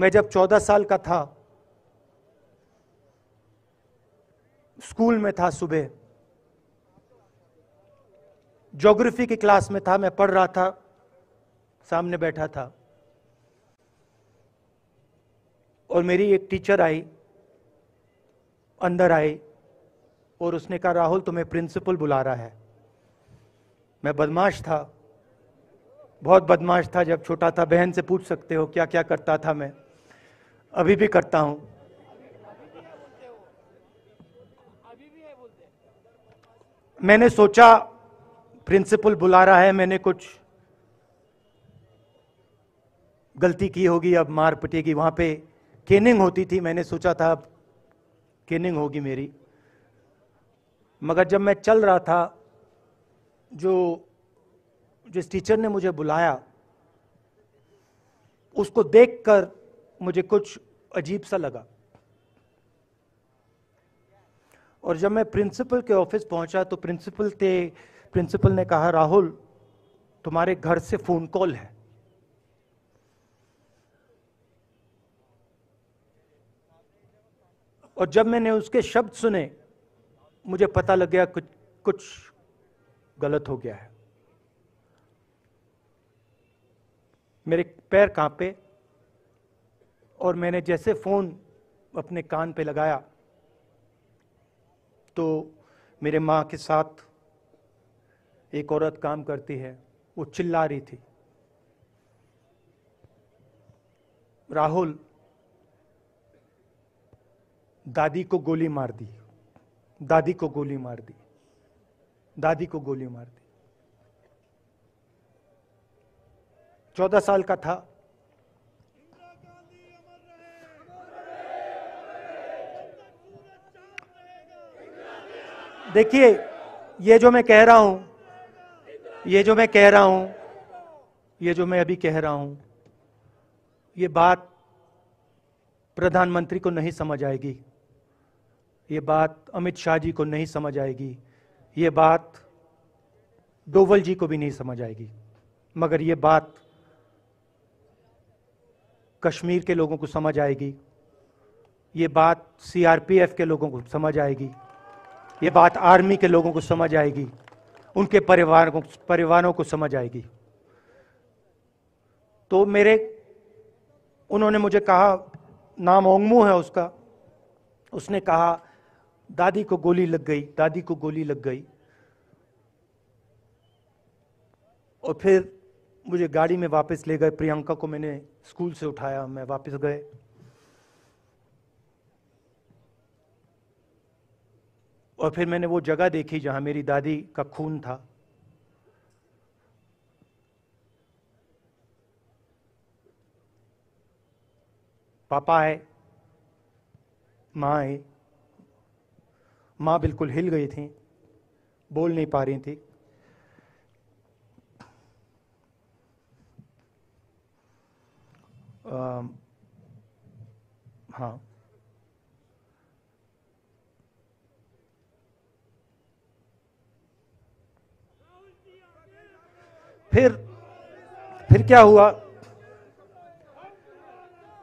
मैं जब चौदह साल का था स्कूल में था सुबह जोग्राफी की क्लास में था मैं पढ़ रहा था सामने बैठा था और मेरी एक टीचर आई अंदर आई और उसने कहा राहुल तुम्हें प्रिंसिपल बुला रहा है मैं बदमाश था बहुत बदमाश था जब छोटा था बहन से पूछ सकते हो क्या क्या करता था मैं अभी भी करता हूं मैंने सोचा प्रिंसिपल बुला रहा है मैंने कुछ गलती की होगी अब मार पिटेगी वहां पे केनिंग होती थी मैंने सोचा था अब केनिंग होगी मेरी मगर जब मैं चल रहा था जो जिस टीचर ने मुझे बुलाया उसको देखकर मुझे कुछ अजीब सा लगा और जब मैं प्रिंसिपल के ऑफिस पहुंचा तो प्रिंसिपल थे प्रिंसिपल ने कहा राहुल तुम्हारे घर से फोन कॉल है और जब मैंने उसके शब्द सुने मुझे पता लग गया कुछ कुछ गलत हो गया है मेरे पैर कांपे और मैंने जैसे फ़ोन अपने कान पे लगाया तो मेरे माँ के साथ एक औरत काम करती है वो चिल्ला रही थी राहुल दादी को गोली मार दी दादी को गोली मार दी दादी को गोली मार दी चौदह साल का था देखिए ये जो मैं कह रहा हूं ये जो मैं कह रहा हूं ये जो मैं अभी कह रहा हूं ये बात प्रधानमंत्री को नहीं समझ आएगी ये बात अमित शाह जी को नहीं समझ आएगी ये बात डोवल जी को भी नहीं समझ आएगी मगर ये बात कश्मीर के लोगों को समझ आएगी ये बात सीआरपीएफ के लोगों को समझ आएगी ये बात आर्मी के लोगों को समझ आएगी उनके परिवार को परिवारों को समझ आएगी तो मेरे उन्होंने मुझे कहा नाम ओंगमू है उसका उसने कहा दादी को गोली लग गई दादी को गोली लग गई और फिर मुझे गाड़ी में वापस ले गए प्रियंका को मैंने स्कूल से उठाया मैं वापस गए और फिर मैंने वो जगह देखी जहां मेरी दादी का खून था पापा है माँ है माँ बिल्कुल हिल गई थी बोल नहीं पा रही थी आ, हाँ फिर फिर क्या हुआ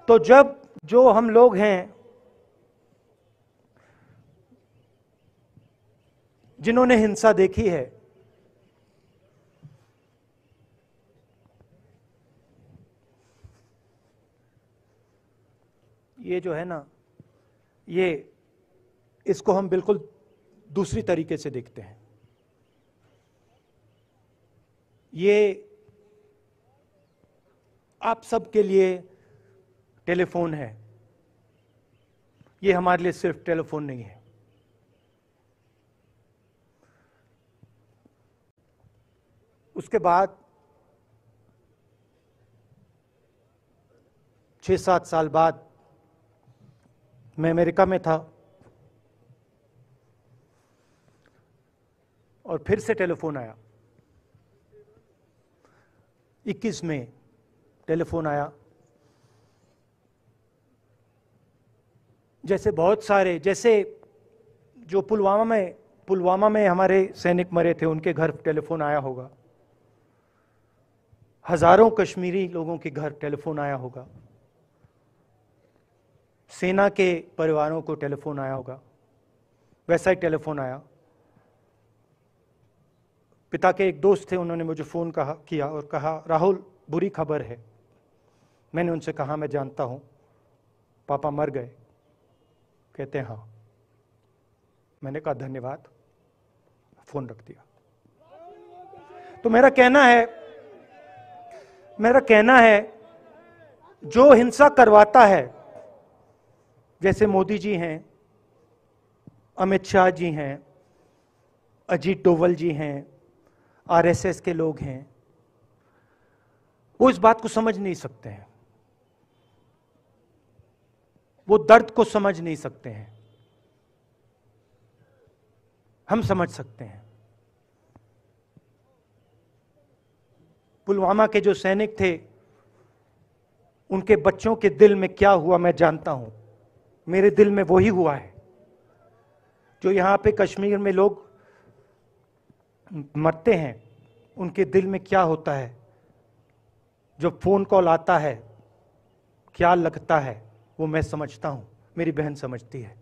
तो जब जो हम लोग हैं जिन्होंने हिंसा देखी है ये जो है ना ये इसको हम बिल्कुल दूसरी तरीके से देखते हैं ये आप सबके लिए टेलीफोन है ये हमारे लिए सिर्फ टेलीफोन नहीं है उसके बाद छह सात साल बाद मैं अमेरिका में था और फिर से टेलीफोन आया इक्कीस में टेलीफोन आया जैसे बहुत सारे जैसे जो पुलवामा में पुलवामा में हमारे सैनिक मरे थे उनके घर टेलीफोन आया होगा हजारों कश्मीरी लोगों के घर टेलीफोन आया होगा सेना के परिवारों को टेलीफोन आया होगा वैसा ही टेलीफोन आया पिता के एक दोस्त थे उन्होंने मुझे फ़ोन कहा किया और कहा राहुल बुरी खबर है मैंने उनसे कहा मैं जानता हूँ पापा मर गए कहते हैं हाँ मैंने कहा धन्यवाद फ़ोन रख दिया तो मेरा कहना है मेरा कहना है जो हिंसा करवाता है जैसे मोदी जी हैं अमित शाह जी हैं अजीत डोवल जी हैं आरएसएस के लोग हैं वो इस बात को समझ नहीं सकते हैं वो दर्द को समझ नहीं सकते हैं हम समझ सकते हैं पुलवामा के जो सैनिक थे उनके बच्चों के दिल में क्या हुआ मैं जानता हूं मेरे दिल में वही हुआ है जो यहां पे कश्मीर में लोग मरते हैं उनके दिल में क्या होता है जब फ़ोन कॉल आता है क्या लगता है वो मैं समझता हूँ मेरी बहन समझती है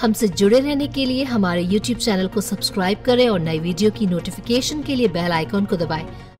हमसे जुड़े रहने के लिए हमारे YouTube चैनल को सब्सक्राइब करें और नई वीडियो की नोटिफिकेशन के लिए बेल आइकॉन को दबाएं।